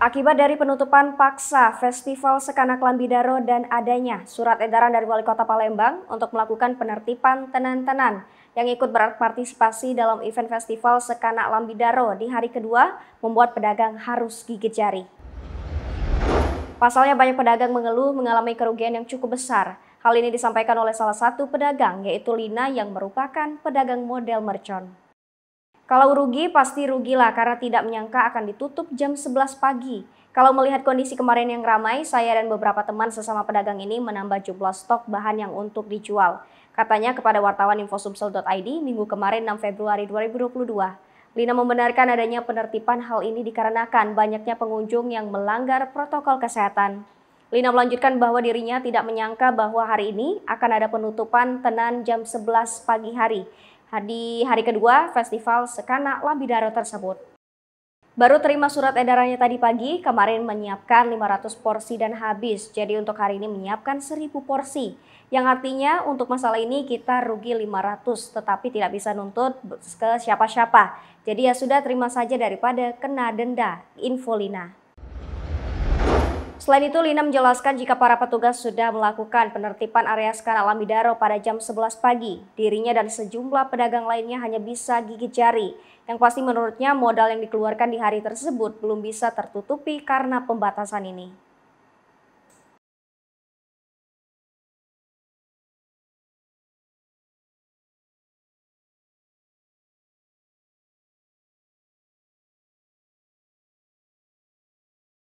Akibat dari penutupan paksa Festival Sekanak Lambidaro dan adanya surat edaran dari Wali Kota Palembang untuk melakukan penertiban tenan-tenan yang ikut berpartisipasi dalam event Festival Sekanak Lambidaro di hari kedua membuat pedagang harus gigit jari. Pasalnya banyak pedagang mengeluh mengalami kerugian yang cukup besar. Hal ini disampaikan oleh salah satu pedagang yaitu Lina yang merupakan pedagang model mercon. Kalau rugi pasti rugilah karena tidak menyangka akan ditutup jam 11 pagi. Kalau melihat kondisi kemarin yang ramai, saya dan beberapa teman sesama pedagang ini menambah jumlah stok bahan yang untuk dijual. Katanya kepada wartawan infosumsel.id minggu kemarin 6 Februari 2022. Lina membenarkan adanya penertiban hal ini dikarenakan banyaknya pengunjung yang melanggar protokol kesehatan. Lina melanjutkan bahwa dirinya tidak menyangka bahwa hari ini akan ada penutupan tenan jam 11 pagi hari di hari kedua Festival Sekana Lambidaro tersebut. Baru terima surat edarannya tadi pagi, kemarin menyiapkan 500 porsi dan habis. Jadi untuk hari ini menyiapkan 1000 porsi. Yang artinya untuk masalah ini kita rugi 500 tetapi tidak bisa nuntut ke siapa-siapa. Jadi ya sudah terima saja daripada kena denda. Infolina. Selain itu, Lina menjelaskan jika para petugas sudah melakukan penertiban area alam Alamidaro pada jam 11 pagi, dirinya dan sejumlah pedagang lainnya hanya bisa gigit jari. Yang pasti menurutnya modal yang dikeluarkan di hari tersebut belum bisa tertutupi karena pembatasan ini.